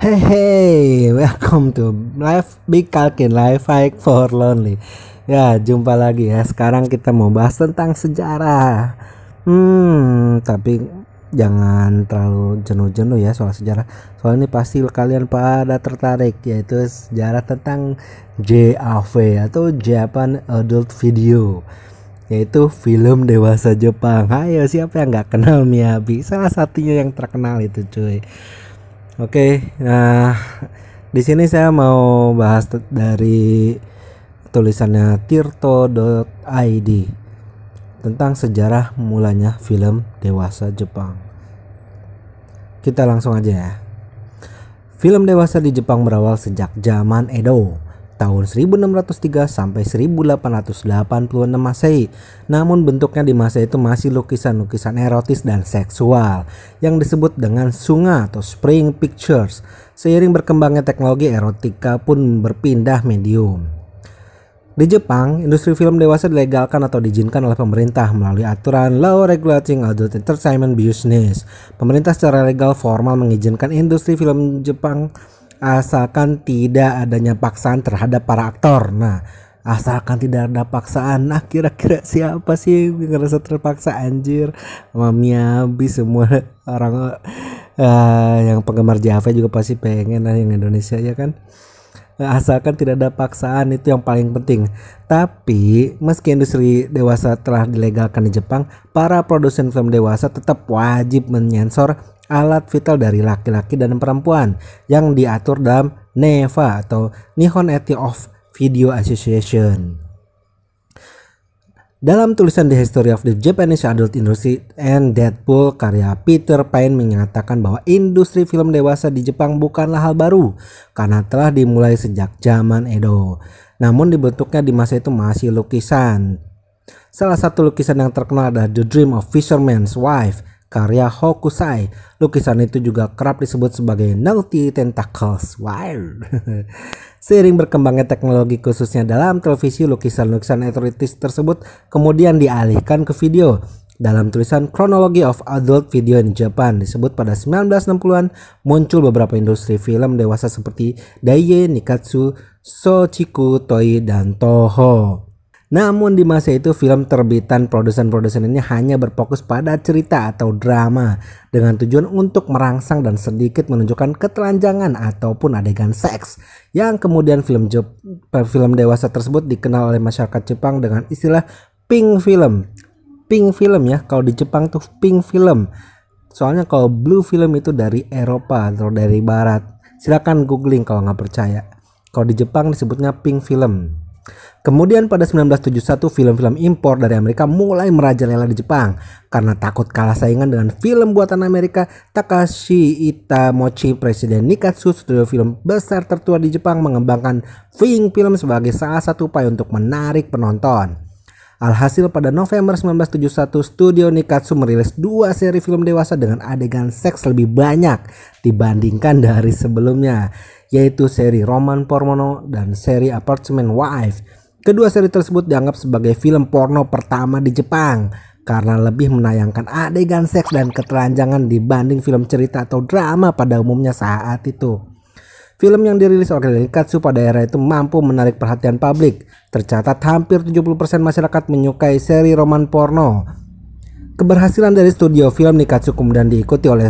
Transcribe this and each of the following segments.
Hey hey, welcome to Life Big Kalkin Life Hike for Lonely. Ya, jumpa lagi ya. Sekarang kita mau bahas tentang sejarah. Hmm, tapi jangan terlalu jenuh-jenuh ya soal sejarah. Soal ini pasti kalian pada tertarik yaitu sejarah tentang JAV atau Japan Adult Video yaitu film dewasa Jepang. Ayo siapa yang nggak kenal Miyabi? Salah satunya yang terkenal itu cuy. Oke, okay, nah di sini saya mau bahas dari tulisannya tirto.id tentang sejarah mulanya film dewasa Jepang. Kita langsung aja ya. Film dewasa di Jepang berawal sejak zaman Edo tahun 1603 sampai 1886 Masehi. Namun bentuknya di masa itu masih lukisan-lukisan erotis dan seksual yang disebut dengan sunga atau spring pictures. Seiring berkembangnya teknologi erotika pun berpindah medium. Di Jepang, industri film dewasa dilegalkan atau diizinkan oleh pemerintah melalui aturan Law Regulating Adult Entertainment Business. Pemerintah secara legal formal mengizinkan industri film Jepang asalkan tidak adanya paksaan terhadap para aktor. Nah, asalkan tidak ada paksaan nah kira-kira siapa sih yang ngerasa terpaksa anjir mami habis semua orang uh, yang penggemar Java juga pasti pengen lah yang Indonesia ya kan asalkan tidak ada paksaan itu yang paling penting. Tapi meski industri dewasa telah dilegalkan di Jepang, para produsen film dewasa tetap wajib menyensor alat vital dari laki-laki dan perempuan yang diatur dalam NEVA atau Nihon Eti of Video Association. Dalam tulisan The History of the Japanese Adult Industry and Deadpool, karya Peter Payne menyatakan bahwa industri film dewasa di Jepang bukanlah hal baru karena telah dimulai sejak zaman Edo. Namun dibentuknya di masa itu masih lukisan. Salah satu lukisan yang terkenal adalah The Dream of Fisherman's Wife karya Hokusai. Lukisan itu juga kerap disebut sebagai Naughty Tentacles. Wild. Seiring berkembangnya teknologi khususnya dalam televisi, lukisan-lukisan etritis tersebut kemudian dialihkan ke video. Dalam tulisan Chronology of Adult Video in Japan disebut pada 1960-an muncul beberapa industri film dewasa seperti Daiye, Nikatsu, Sochiku, Toei, dan Toho. Namun di masa itu film terbitan produsen-produsen ini hanya berfokus pada cerita atau drama dengan tujuan untuk merangsang dan sedikit menunjukkan ketelanjangan ataupun adegan seks yang kemudian film eh, film dewasa tersebut dikenal oleh masyarakat Jepang dengan istilah pink film. Pink film ya, kalau di Jepang tuh pink film. Soalnya kalau blue film itu dari Eropa atau dari barat. silakan googling kalau nggak percaya. Kalau di Jepang disebutnya pink film. Kemudian pada 1971 film-film impor dari Amerika mulai merajalela di Jepang karena takut kalah saingan dengan film buatan Amerika Takashi Itamochi Presiden Nikatsu studio film besar tertua di Jepang mengembangkan Fing film sebagai salah satu upaya untuk menarik penonton. Alhasil pada November 1971, studio Nikatsu merilis dua seri film dewasa dengan adegan seks lebih banyak dibandingkan dari sebelumnya, yaitu seri Roman Pormono dan seri Apartment Wife. Kedua seri tersebut dianggap sebagai film porno pertama di Jepang karena lebih menayangkan adegan seks dan ketelanjangan dibanding film cerita atau drama pada umumnya saat itu. Film yang dirilis oleh Katsu pada era itu mampu menarik perhatian publik. Tercatat hampir 70% masyarakat menyukai seri roman porno. Keberhasilan dari studio film Nikatsu kemudian diikuti oleh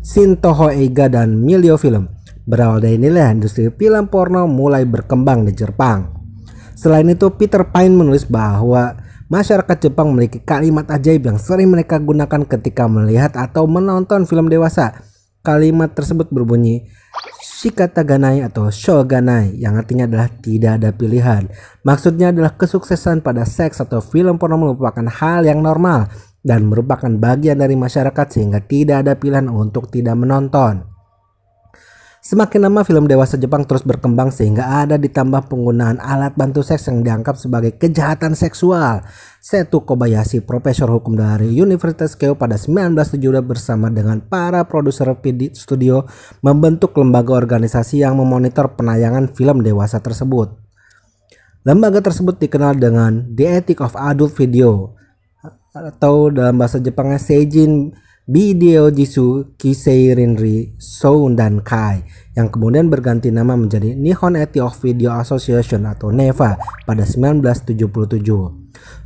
Shintoho Eiga dan Milio Film. Berawal dari inilah industri film porno mulai berkembang di Jepang. Selain itu, Peter Payne menulis bahwa masyarakat Jepang memiliki kalimat ajaib yang sering mereka gunakan ketika melihat atau menonton film dewasa. Kalimat tersebut berbunyi, shikata ganai atau shoganai yang artinya adalah tidak ada pilihan. Maksudnya adalah kesuksesan pada seks atau film porno merupakan hal yang normal dan merupakan bagian dari masyarakat sehingga tidak ada pilihan untuk tidak menonton. Semakin lama film dewasa Jepang terus berkembang sehingga ada ditambah penggunaan alat bantu seks yang dianggap sebagai kejahatan seksual. Setu Kobayashi, profesor hukum dari Universitas Keio pada 1970 bersama dengan para produser studio membentuk lembaga organisasi yang memonitor penayangan film dewasa tersebut. Lembaga tersebut dikenal dengan The Ethic of Adult Video atau dalam bahasa Jepangnya Seijin Video Jisu Kisei Rinri Soun dan Kai yang kemudian berganti nama menjadi Nihon Ethio Video Association atau NEVA pada 1977.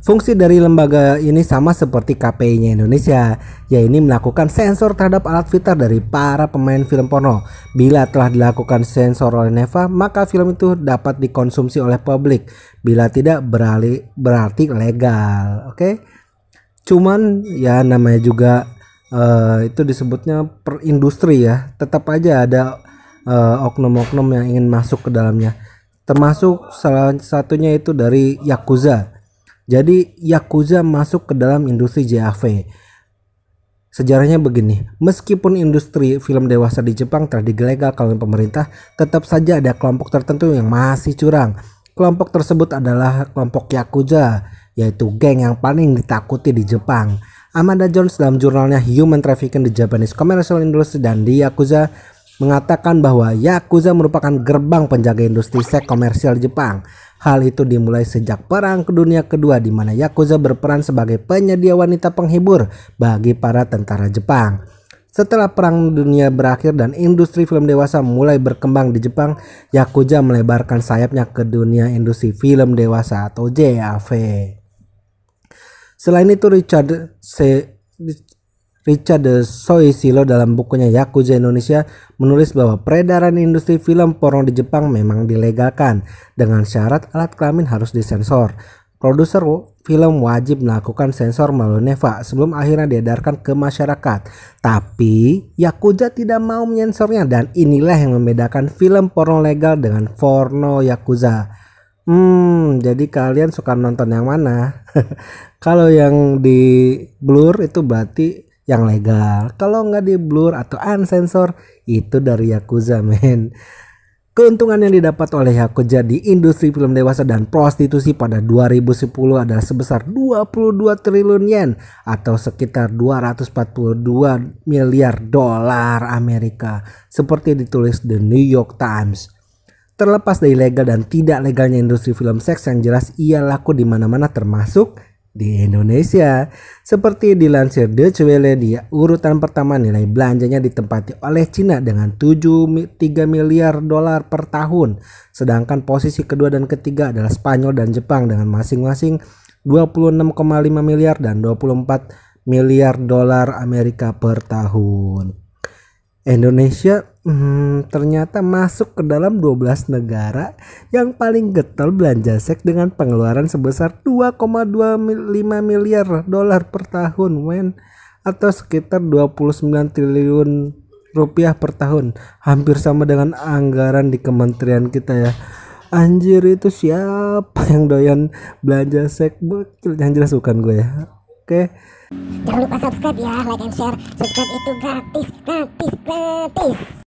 Fungsi dari lembaga ini sama seperti KPI-nya Indonesia, yaitu melakukan sensor terhadap alat fitur dari para pemain film porno. Bila telah dilakukan sensor oleh NEVA, maka film itu dapat dikonsumsi oleh publik. Bila tidak beralih berarti legal, oke? Okay? Cuman ya namanya juga uh, itu disebutnya per industri ya tetap aja ada oknum eh, oknum-oknum yang ingin masuk ke dalamnya termasuk salah satunya itu dari yakuza jadi yakuza masuk ke dalam industri JAV Sejarahnya begini, meskipun industri film dewasa di Jepang telah digelegal oleh pemerintah, tetap saja ada kelompok tertentu yang masih curang. Kelompok tersebut adalah kelompok Yakuza, yaitu geng yang paling ditakuti di Jepang. Amanda Jones dalam jurnalnya Human Trafficking the Japanese Commercial Industry dan di Yakuza mengatakan bahwa Yakuza merupakan gerbang penjaga industri seks komersial Jepang. Hal itu dimulai sejak Perang Dunia Kedua di mana Yakuza berperan sebagai penyedia wanita penghibur bagi para tentara Jepang. Setelah Perang Dunia berakhir dan industri film dewasa mulai berkembang di Jepang, Yakuza melebarkan sayapnya ke dunia industri film dewasa atau JAV. Selain itu Richard C. Richard Soisilo dalam bukunya Yakuza Indonesia menulis bahwa peredaran industri film porno di Jepang memang dilegalkan dengan syarat alat kelamin harus disensor. Produser film wajib melakukan sensor melalui Neva sebelum akhirnya diedarkan ke masyarakat. Tapi Yakuza tidak mau menyensornya dan inilah yang membedakan film porno legal dengan porno Yakuza. Hmm, jadi kalian suka nonton yang mana? Kalau yang di blur itu berarti yang legal. Kalau nggak di blur atau unsensor itu dari Yakuza men. Keuntungan yang didapat oleh Yakuza di industri film dewasa dan prostitusi pada 2010 adalah sebesar 22 triliun yen atau sekitar 242 miliar dolar Amerika seperti ditulis The New York Times. Terlepas dari legal dan tidak legalnya industri film seks yang jelas ia laku di mana-mana termasuk di Indonesia. Seperti dilansir The Welle, di urutan pertama nilai belanjanya ditempati oleh Cina dengan 7,3 miliar dolar per tahun. Sedangkan posisi kedua dan ketiga adalah Spanyol dan Jepang dengan masing-masing 26,5 miliar dan 24 miliar dolar Amerika per tahun. Indonesia hmm, ternyata masuk ke dalam 12 negara yang paling getol belanja seks dengan pengeluaran sebesar 2,25 miliar dolar per tahun when atau sekitar 29 triliun rupiah per tahun hampir sama dengan anggaran di kementerian kita ya anjir itu siapa yang doyan belanja seks yang jelas bukan gue ya oke jangan lupa subscribe ya like and share subscribe itu gratis gratis gratis